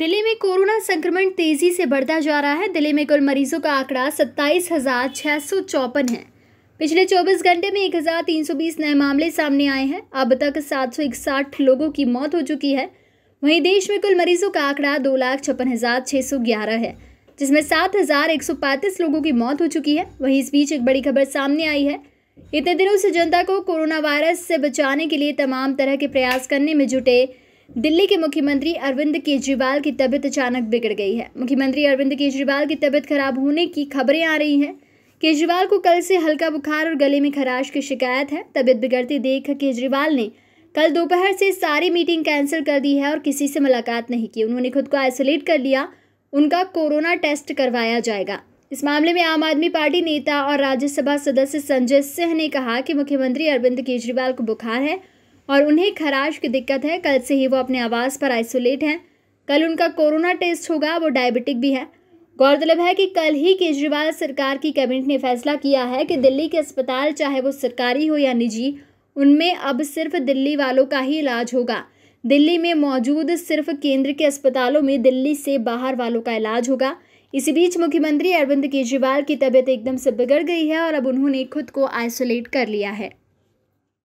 दिल्ली में कोरोना संक्रमण तेजी से बढ़ता जा रहा है दिल्ली में कुल मरीजों का आंकड़ा सत्ताईस हजार छः सौ चौपन है पिछले 24 घंटे में 1320 नए मामले सामने आए हैं अब तक सात लोगों की मौत हो चुकी है वहीं देश में कुल मरीजों का आंकड़ा दो लाख छप्पन हज़ार छः सौ ग्यारह है जिसमें सात हज़ार एक सौ पैंतीस लोगों की मौत हो चुकी है वहीं इस बीच एक बड़ी खबर सामने आई है इतने दिनों से जनता को कोरोना वायरस से बचाने के लिए तमाम तरह के प्रयास करने में जुटे दिल्ली के मुख्यमंत्री अरविंद केजरीवाल की तबीयत अचानक बिगड़ गई है मुख्यमंत्री अरविंद केजरीवाल की तबीयत खराब होने की खबरें आ रही हैं केजरीवाल को कल से हल्का बुखार और गले में खराश की शिकायत है तबीयत बिगड़ती देख केजरीवाल ने कल दोपहर से सारी मीटिंग कैंसिल कर दी है और किसी से मुलाकात नहीं की उन्होंने खुद को आइसोलेट कर लिया उनका कोरोना टेस्ट करवाया जाएगा इस मामले में आम आदमी पार्टी नेता और राज्यसभा सदस्य संजय सिंह ने कहा कि मुख्यमंत्री अरविंद केजरीवाल को बुखार है और उन्हें खराश की दिक्कत है कल से ही वो अपने आवास पर आइसोलेट हैं कल उनका कोरोना टेस्ट होगा वो डायबिटिक भी है गौरतलब है कि कल ही केजरीवाल सरकार की कैबिनेट ने फैसला किया है कि दिल्ली के अस्पताल चाहे वो सरकारी हो या निजी उनमें अब सिर्फ दिल्ली वालों का ही इलाज होगा दिल्ली में मौजूद सिर्फ केंद्र के अस्पतालों में दिल्ली से बाहर वालों का इलाज होगा इसी बीच मुख्यमंत्री अरविंद केजरीवाल की तबीयत एकदम से बिगड़ गई है और अब उन्होंने खुद को आइसोलेट कर लिया है